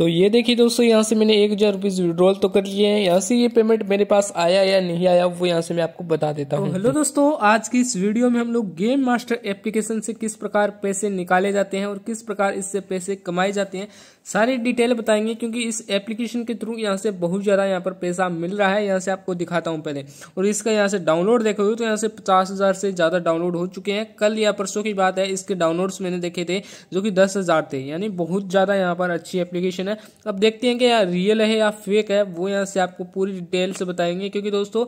तो ये देखिए दोस्तों यहाँ से मैंने एक हज़ार रुपीज़ विड्रॉल तो कर लिए हैं यहाँ से ये पेमेंट मेरे पास आया या नहीं आया वो यहाँ से मैं आपको बता देता तो हूँ हेलो दोस्तों आज की इस वीडियो में हम लोग गेम मास्टर एप्लीकेशन से किस प्रकार पैसे निकाले जाते हैं और किस प्रकार इससे पैसे कमाए जाते हैं सारी डिटेल बताएंगे क्योंकि इस एप्लीकेशन के थ्रू यहाँ से बहुत ज़्यादा यहाँ पर पैसा मिल रहा है यहाँ से आपको दिखाता हूँ पहले और इसका यहाँ से डाउनलोड हुए तो यहाँ से पचास हज़ार से ज़्यादा डाउनलोड हो चुके हैं कल या परसों की बात है इसके डाउनलोड्स मैंने देखे थे जो कि दस हज़ार थे यानी बहुत ज़्यादा यहाँ पर अच्छी एप्लीकेशन है अब देखते हैं कि यार रियल है या फेक है वो यहाँ से आपको पूरी डिटेल से बताएंगे क्योंकि दोस्तों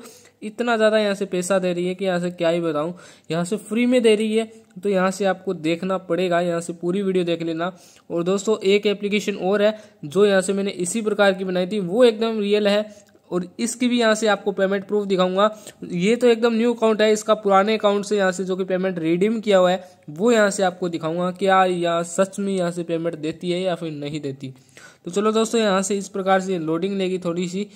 इतना ज़्यादा यहाँ से पैसा दे रही है कि यहाँ से क्या ही बताऊँ यहाँ से फ्री में दे रही है तो यहाँ से आपको देखना पड़ेगा यहाँ से पूरी वीडियो देख लेना और दोस्तों एक एप्लीकेशन और है जो यहाँ से मैंने इसी प्रकार की बनाई थी वो एकदम रियल है और इसकी भी यहाँ से आपको पेमेंट प्रूफ दिखाऊंगा ये तो एकदम न्यू अकाउंट है इसका पुराने अकाउंट से यहाँ से जो कि पेमेंट रिडीम किया हुआ है वो यहाँ से आपको दिखाऊंगा कि यार यहाँ सच में यहाँ से पेमेंट देती है या फिर नहीं देती तो चलो दोस्तों यहाँ से इस प्रकार से लोडिंग लेगी थोड़ी सी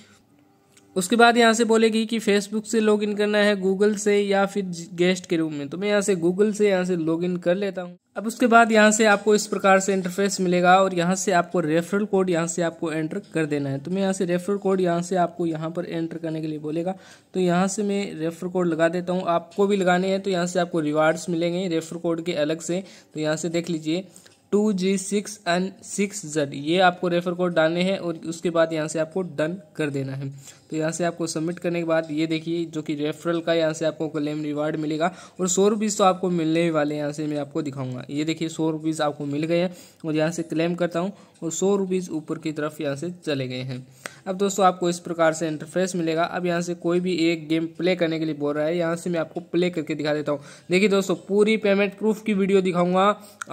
उसके बाद यहाँ से बोलेगी कि फेसबुक से लॉग इन करना है गूगल से या फिर गेस्ट के रूम में तो मैं यहाँ से गूगल से यहाँ से लॉग इन कर लेता हूँ अब उसके बाद यहाँ से आपको इस प्रकार से इंटरफेस मिलेगा और यहाँ से आपको रेफरल कोड यहाँ से आपको एंटर कर देना है तो मैं यहाँ से रेफरल कोड यहाँ से आपको यहाँ पर एंटर करने के लिए बोलेगा तो यहाँ से मैं रेफर कोड लगा देता हूँ आपको भी लगाने हैं तो यहाँ से आपको रिवार्ड्स मिलेंगे रेफर कोड के अलग से तो यहाँ से देख लीजिए two G six N six Z ये आपको रेफर कोड डालने हैं और उसके बाद यहाँ से आपको डन कर देना है तो यहाँ से आपको सबमिट करने के बाद ये देखिए जो कि रेफरल का यहाँ से आपको क्लेम रिवार्ड मिलेगा और सौ रुपीज़ तो आपको मिलने ही वाले यहाँ से मैं आपको दिखाऊंगा ये देखिए सौ रुपीज़ आपको मिल गए हैं और यहाँ से क्लेम करता हूँ और सौ रुपीज़ ऊपर की तरफ यहाँ से चले गए हैं अब दोस्तों आपको इस प्रकार से इंटरफेस मिलेगा अब यहाँ से कोई भी एक गेम प्ले करने के लिए बोल रहा है यहाँ से मैं आपको प्ले करके दिखा देता हूँ देखिए दोस्तों पूरी पेमेंट प्रूफ की वीडियो दिखाऊंगा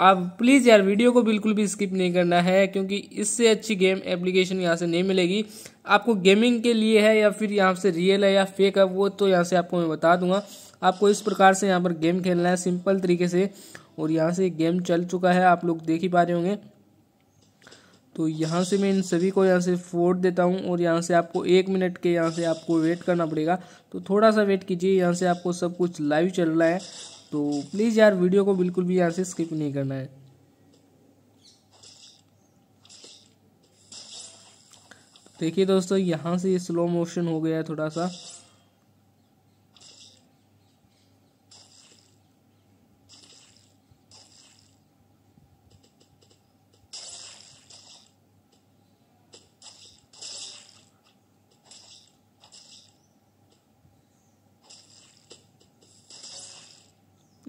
आप प्लीज़ यार वीडियो को बिल्कुल भी स्किप नहीं करना है क्योंकि इससे अच्छी गेम एप्लीकेशन यहाँ से नहीं मिलेगी आपको गेमिंग के लिए है या फिर यहाँ से रियल है या फेक है वो तो यहाँ से आपको मैं बता दूंगा आपको इस प्रकार से यहाँ पर गेम खेलना है सिंपल तरीके से और यहाँ से गेम चल चुका है आप लोग देख ही पा रहे होंगे तो यहाँ से मैं इन सभी को यहाँ से फोड़ देता हूँ और यहाँ से आपको एक मिनट के यहाँ से आपको वेट करना पड़ेगा तो थोड़ा सा वेट कीजिए यहाँ से आपको सब कुछ लाइव चल रहा है तो प्लीज़ यार वीडियो को बिल्कुल भी यहाँ से स्किप नहीं करना है देखिए दोस्तों यहाँ से ये स्लो मोशन हो गया है थोड़ा सा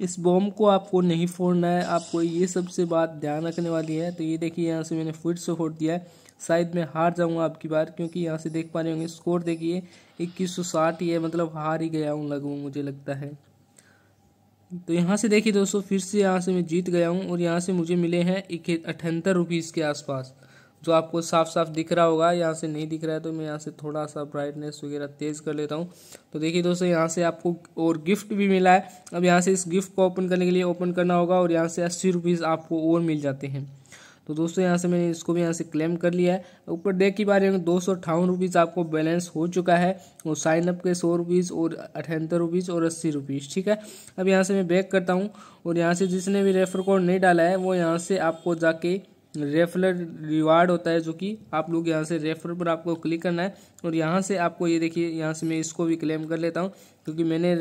इस बॉम्ब को आपको नहीं फोड़ना है आपको ये सबसे बात ध्यान रखने वाली है तो ये देखिए यहाँ से मैंने फिट से फोड़ दिया है शायद मैं हार जाऊँगा आपकी बार क्योंकि यहाँ से देख पा रहे होंगे स्कोर देखिए इक्कीस सौ साठ ही है मतलब हार ही गया हूँ लगभग मुझे लगता है तो यहाँ से देखिए दोस्तों फिर से यहाँ से मैं जीत गया हूँ और यहाँ से मुझे मिले हैं अठहत्तर रुपीज़ के आसपास जो आपको साफ साफ दिख रहा होगा यहाँ से नहीं दिख रहा है तो मैं यहाँ से थोड़ा सा ब्राइटनेस वगैरह तेज़ कर लेता हूँ तो देखिए दोस्तों यहाँ से आपको और गिफ्ट भी मिला है अब यहाँ से इस गिफ्ट को ओपन करने के लिए ओपन करना होगा और यहाँ से अस्सी रुपीज़ आपको और मिल जाते हैं तो दोस्तों यहाँ से मैंने इसको भी यहाँ से क्लेम कर लिया है ऊपर डेक की बारे में दो सौ अठावन रुपीज़ आपको बैलेंस हो चुका है और साइन अप के सौ रुपीज़ और अठहत्तर रुपीज़ और अस्सी रुपीज़ ठीक है अब यहाँ से मैं बैक करता हूँ और यहाँ से जिसने भी रेफर कोड नहीं डाला है वो यहाँ से आपको जाके रेफरल रिवार्ड होता है जो कि आप लोग यहाँ से रेफर पर आपको क्लिक करना है और यहाँ से आपको ये देखिए यहाँ से मैं इसको भी क्लेम कर लेता हूँ क्योंकि मैंने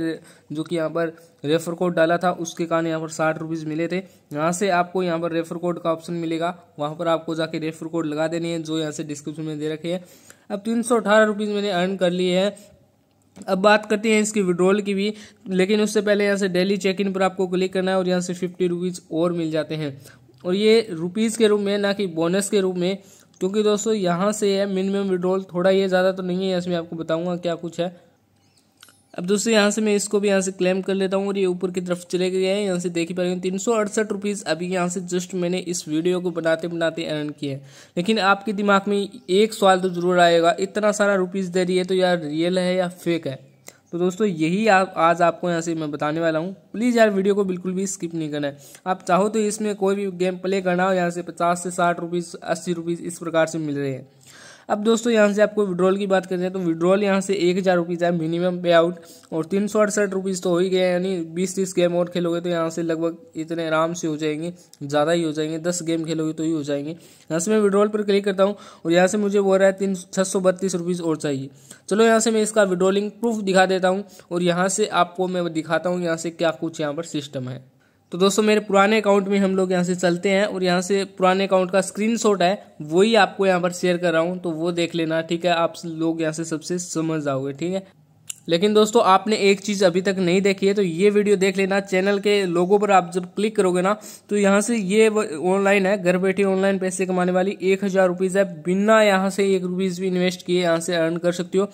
जो कि यहाँ पर रेफर कोड डाला था उसके कारण यहाँ पर साठ रुपीज़ मिले थे यहाँ से आपको यहाँ पर रेफर कोड का ऑप्शन मिलेगा वहाँ पर आपको जाके रेफर कोड लगा देनी है जो यहाँ से डिस्क्रिप्शन में दे रखे हैं अब तीन सौ अठारह रुपीज़ मैंने अर्न कर लिए है अब बात करते हैं इसकी विड्रॉल की भी लेकिन उससे पहले यहाँ से डेली चेक इन पर आपको क्लिक करना है और यहाँ से फिफ्टी रुपीज़ और मिल जाते हैं और ये रुपीज़ के रूप में ना कि बोनस के रूप में क्योंकि दोस्तों यहाँ से है मिनिमम विड्रॉल थोड़ा ये ज़्यादा तो नहीं है इसमें आपको बताऊँगा क्या कुछ है अब दोस्तों यहाँ से मैं इसको भी यहाँ से क्लेम कर लेता हूँ और ये ऊपर की तरफ चले गए हैं यहाँ से देख ही हैं तीन सौ अड़सठ रुपीज़ अभी यहाँ से जस्ट मैंने इस वीडियो को बनाते बनाते अर्न किए लेकिन आपके दिमाग में एक सवाल तो ज़रूर आएगा इतना सारा रुपीज़ दे रही है तो यार रियल है या फेक है तो दोस्तों यही आप आज आपको यहाँ से मैं बताने वाला हूँ प्लीज़ यार वीडियो को बिल्कुल भी स्किप नहीं करना है आप चाहो तो इसमें कोई भी गेम प्ले करना हो यहाँ से पचास से साठ रुपीज़ अस्सी रुपीज़ इस प्रकार से मिल रहे हैं अब दोस्तों यहाँ से आपको विड्रॉल की बात करें तो विड्रॉल यहाँ से एक हज़ार रुपीज़ है मिनिमम पे आउट और तीन सौ अड़सठ रुपीज़ तो हो ही गए यानी बीस तीस गेम और खेलोगे तो यहाँ से लगभग इतने आराम से हो जाएंगे ज़्यादा ही हो जाएंगे दस गेम खेलोगे तो ही हो जाएंगे यहाँ से मैं विड्रॉल पर क्लिक करता हूँ और यहाँ से मुझे वो रहा है तीन छः सौ बत्तीस रुपीज़ और चाहिए चलो यहाँ से मैं इसका विड्रॉलिंग प्रूफ दिखा देता हूँ और यहाँ से आपको मैं दिखाता हूँ यहाँ से क्या कुछ यहाँ पर सिस्टम है तो दोस्तों मेरे पुराने अकाउंट में हम लोग यहाँ से चलते हैं और यहाँ से पुराने अकाउंट का स्क्रीनशॉट है वही आपको यहाँ पर शेयर कर रहा हूँ तो वो देख लेना ठीक है आप लोग यहाँ से सबसे समझ जाओगे ठीक है लेकिन दोस्तों आपने एक चीज़ अभी तक नहीं देखी है तो ये वीडियो देख लेना चैनल के लोगों पर आप जब क्लिक करोगे ना तो यहाँ से ये ऑनलाइन है घर बैठे ऑनलाइन पैसे कमाने वाली एक हज़ार रुपीज़ है बिना यहाँ से एक रुपीज़ भी इन्वेस्ट किए यहाँ से अर्न कर सकती हो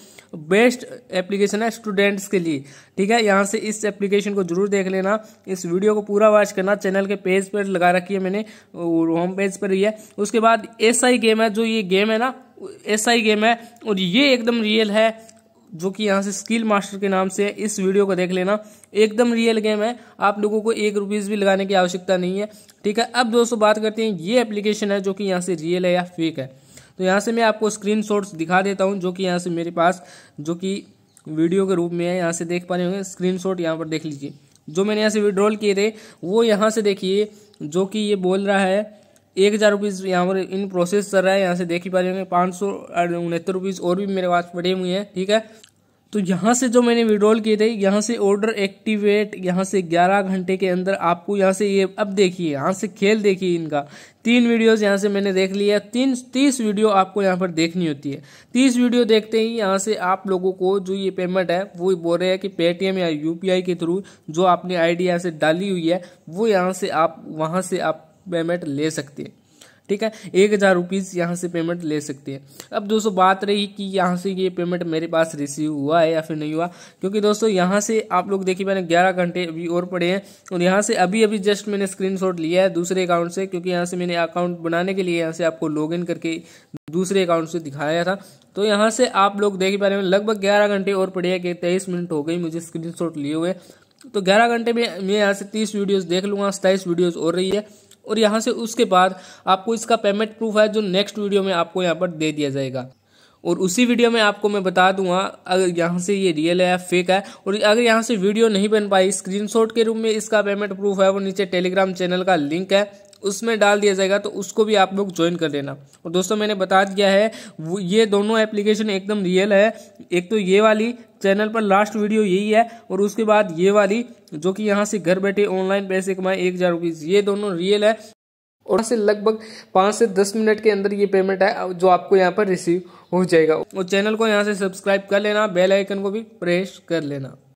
बेस्ट एप्लीकेशन है स्टूडेंट्स के लिए ठीक है यहाँ से इस एप्लीकेशन को जरूर देख लेना इस वीडियो को पूरा वॉच करना चैनल के पेज पर लगा रखी है मैंने होम पेज पर ही है उसके बाद एस गेम है जो ये गेम है ना एस गेम है और ये एकदम रियल है जो कि यहाँ से स्किल मास्टर के नाम से है इस वीडियो को देख लेना एकदम रियल गेम है आप लोगों को एक रुपीज़ भी लगाने की आवश्यकता नहीं है ठीक है अब दोस्तों बात करते हैं ये एप्लीकेशन है जो कि यहाँ से रियल है या फेक है तो यहाँ से मैं आपको स्क्रीन दिखा देता हूँ जो कि यहाँ से मेरे पास जो कि वीडियो के रूप में है यहाँ से देख पा रहे होंगे स्क्रीन शॉट यहाँ पर देख लीजिए जो मैंने यहाँ से विड्रॉल किए थे वो यहाँ से देखिए जो कि ये बोल रहा है एक हज़ार रुपीज़ यहाँ पर इन प्रोसेस चल रहा है यहाँ से देख ही पा रहे होंगे पाँच सौ उनहत्तर रुपीज़ और भी मेरे पास पड़े हुए हैं ठीक है तो यहाँ से जो मैंने विड्रॉल किए थे यहाँ से ऑर्डर एक्टिवेट यहाँ से ग्यारह घंटे के अंदर आपको यहाँ से ये अब देखिए यहाँ से खेल देखिए इनका तीन वीडियोज यहाँ से मैंने देख लिया तीन तीस वीडियो आपको यहाँ पर देखनी होती है तीस वीडियो देखते ही यहाँ से आप लोगों को जो ये पेमेंट है वो बोल रहे हैं कि पेटीएम या यूपीआई के थ्रू जो आपने आई डी यहाँ से डाली हुई है वो यहाँ से आप वहाँ से आप पेमेंट ले सकते हैं ठीक है एक हज़ार रुपीज़ यहाँ से पेमेंट ले सकते हैं अब दोस्तों बात रही कि यहाँ से ये पेमेंट मेरे पास रिसीव हुआ है या फिर नहीं हुआ क्योंकि दोस्तों यहाँ से आप लोग देखिए मैंने ग्यारह घंटे अभी और पड़े हैं और यहाँ से अभी अभी जस्ट मैंने स्क्रीनशॉट लिया है दूसरे अकाउंट से क्योंकि यहाँ से मैंने अकाउंट बनाने के लिए यहाँ से आपको इन करके दूसरे अकाउंट से दिखाया था तो यहाँ से आप लोग देख पा रहे हैं लगभग ग्यारह घंटे और पड़े हैं कि तेईस मिनट हो गई मुझे स्क्रीन लिए हुए तो ग्यारह घंटे में मैं यहाँ से तीस वीडियोज़ देख लूँगा सताईस वीडियोज़ और रही है और यहाँ से उसके बाद आपको इसका पेमेंट प्रूफ है जो नेक्स्ट वीडियो में आपको यहाँ पर दे दिया जाएगा और उसी वीडियो में आपको मैं बता दूंगा अगर यहाँ से ये रियल है फेक है और अगर यहाँ से वीडियो नहीं बन पाई स्क्रीनशॉट के रूप में इसका पेमेंट प्रूफ है वो नीचे टेलीग्राम चैनल का लिंक है उसमें डाल दिया जाएगा तो उसको भी आप लोग ज्वाइन कर लेना और दोस्तों मैंने बता दिया है ये दोनों एप्लीकेशन एकदम रियल है एक तो ये वाली चैनल पर लास्ट वीडियो यही है और उसके बाद ये वाली जो कि यहाँ से घर बैठे ऑनलाइन पैसे कमाए एक हज़ार रुपीज़ ये दोनों रियल है और से लगभग पाँच से दस मिनट के अंदर ये पेमेंट है जो आपको यहाँ पर रिसीव हो जाएगा और चैनल को यहाँ से सब्सक्राइब कर लेना बेल आइकन को भी प्रेस कर लेना